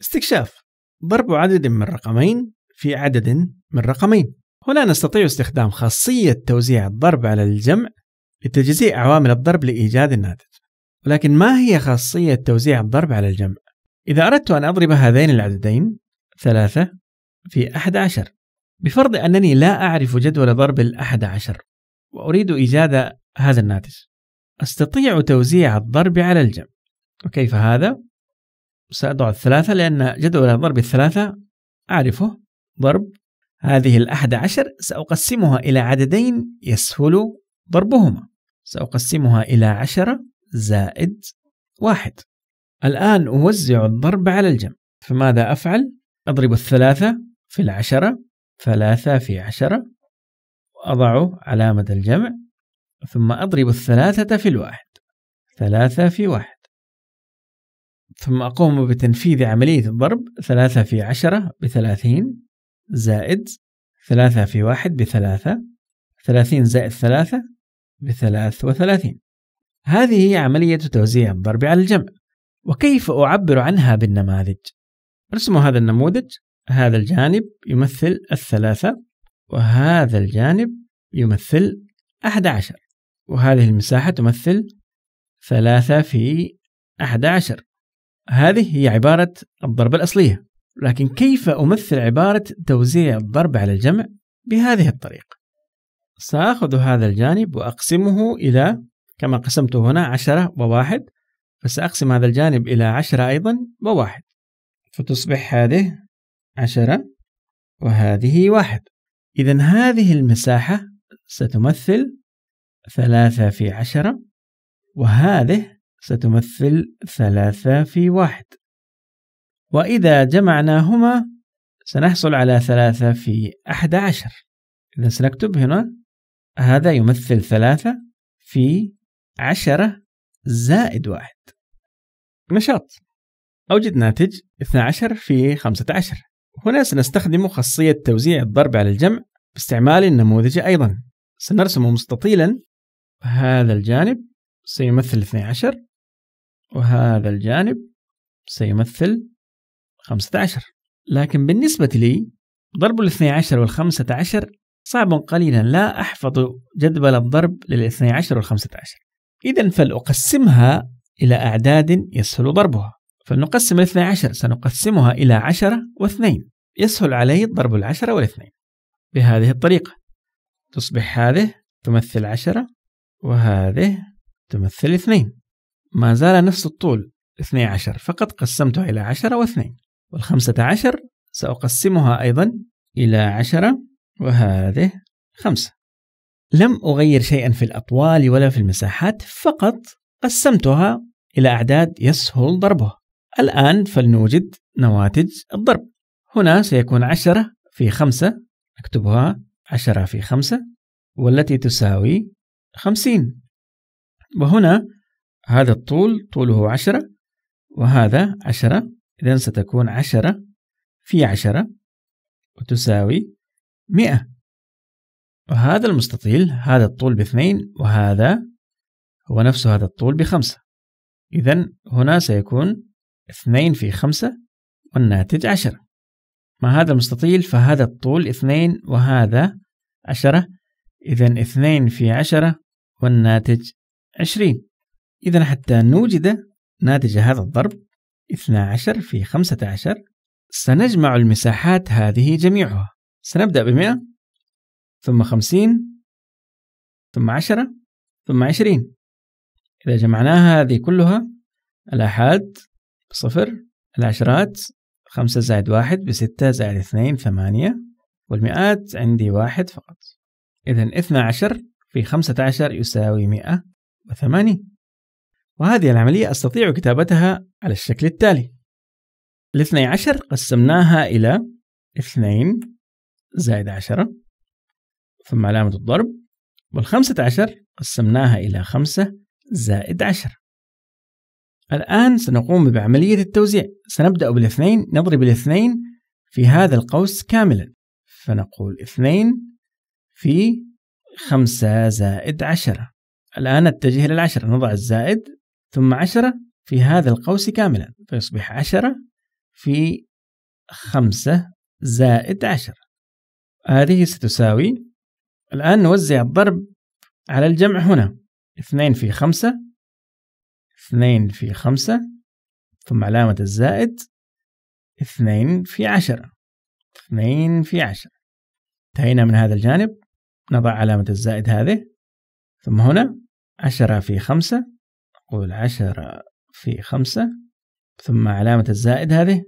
استكشاف ضرب عدد من رقمين في عدد من رقمين هنا نستطيع استخدام خاصية توزيع الضرب على الجمع لتجزيء عوامل الضرب لإيجاد الناتج ولكن ما هي خاصية توزيع الضرب على الجمع؟ إذا أردت أن أضرب هذين العددين ثلاثة في أحد عشر بفرض أنني لا أعرف جدول ضرب الأحد عشر وأريد إيجاد هذا الناتج أستطيع توزيع الضرب على الجمع وكيف هذا؟ سأضع الثلاثة لأن جدول الضرب الثلاثة أعرفه ضرب هذه الأحد عشر سأقسمها إلى عددين يسهل ضربهما سأقسمها إلى عشرة زائد واحد الآن أوزع الضرب على الجمع فماذا أفعل؟ أضرب الثلاثة في العشرة ثلاثة في عشرة وأضع علامة الجمع ثم أضرب الثلاثة في الواحد ثلاثة في واحد ثم أقوم بتنفيذ عملية الضرب ثلاثة في عشرة بثلاثين زائد ثلاثة في واحد بثلاثة ثلاثين زائد ثلاثة بثلاث وثلاثين هذه هي عملية توزيع الضرب على الجمع وكيف أعبر عنها بالنماذج رسموا هذا النموذج هذا الجانب يمثل الثلاثة وهذا الجانب يمثل أحد عشر وهذه المساحة تمثل ثلاثة في أحد عشر هذه هي عبارة الضربة الأصلية لكن كيف أمثل عبارة توزيع الضرب على الجمع بهذه الطريقة سأخذ هذا الجانب وأقسمه إلى كما قسمته هنا عشرة وواحد فسأقسم هذا الجانب إلى عشرة أيضا وواحد فتصبح هذه عشرة وهذه واحد إذا هذه المساحة ستمثل ثلاثة في عشرة وهذه ستمثل ثلاثة في واحد وإذا جمعناهما سنحصل على ثلاثة في أحد عشر إذا سنكتب هنا هذا يمثل ثلاثة في عشرة زائد واحد نشاط أوجد ناتج 12 في 15 هنا سنستخدم خاصية توزيع الضرب على الجمع باستعمال النموذج أيضا سنرسم مستطيلا هذا الجانب سيمثل 12 وهذا الجانب سيمثل 15 لكن بالنسبة لي ضرب ال 12 وال 15 صعب قليلا لا أحفظ جدول الضرب لل 12 وال 15 إذا فلأقسمها إلى أعداد يسهل ضربها فلنقسم ال 12 سنقسمها إلى 10 و2 يسهل علي ضرب العشرة والاثنين بهذه الطريقة تصبح هذه تمثل عشرة وهذه تمثل اثنين ما زال نفس الطول 12 فقط قسمته إلى 10 واثنين وال15 15 سأقسمها أيضا إلى 10 وهذه 5 لم أغير شيئا في الأطوال ولا في المساحات فقط قسمتها إلى أعداد يسهل ضربها الآن فلنوجد نواتج الضرب هنا سيكون 10 في 5 أكتبها 10 في 5 والتي تساوي 50 وهنا هذا الطول طوله 10 وهذا 10 إذا ستكون 10 في 10 وتساوي 100 وهذا المستطيل هذا الطول باثنين وهذا هو نفس هذا الطول بخمسة إذا هنا سيكون اثنين في خمسة والناتج عشرة ما هذا المستطيل فهذا الطول اثنين وهذا عشرة إذا اثنين في عشرة والناتج 20 إذا حتى نوجد ناتج هذا الضرب 12 في 15 سنجمع المساحات هذه جميعها سنبدأ بمئة ثم خمسين ثم عشرة ثم عشرين إذا جمعناها هذه كلها الآحاد بصفر العشرات خمسة زائد واحد بستة زائد اثنين ثمانية والمئات عندي واحد فقط إذا اثنا عشر في 15 يساوي 180 وهذه العملية أستطيع كتابتها على الشكل التالي الاثني عشر قسمناها إلى اثنين زائد عشرة ثم علامة الضرب والخمسة عشر قسمناها إلى خمسة زائد عشرة الآن سنقوم بعملية التوزيع سنبدأ بالاثنين نضرب الاثنين في هذا القوس كاملا فنقول اثنين في خمسة زائد عشرة الآن نتجه إلى العشرة نضع الزائد ثم عشرة في هذا القوس كاملا فيصبح عشرة في خمسة زائد عشرة هذه ستساوي الآن نوزع الضرب على الجمع هنا اثنين في خمسة اثنين في خمسة ثم علامة الزائد اثنين في عشرة اثنين في عشرة انتهينا من هذا الجانب نضع علامة الزائد هذه ثم هنا عشرة في خمسة نقول عشرة في خمسة ثم علامة الزائد هذه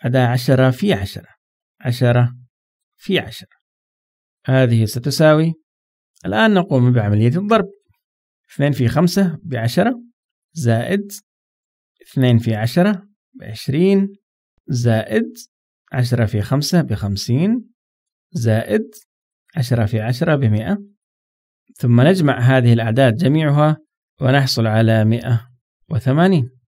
أداة عشرة في عشرة عشرة في عشرة هذه ستساوي الآن نقوم بعملية الضرب اثنين في خمسة بعشرة زائد اثنين في عشرة بعشرين زائد عشرة في خمسة بخمسين زائد 10 في 10 ب 100 ثم نجمع هذه الأعداد جميعها ونحصل على 180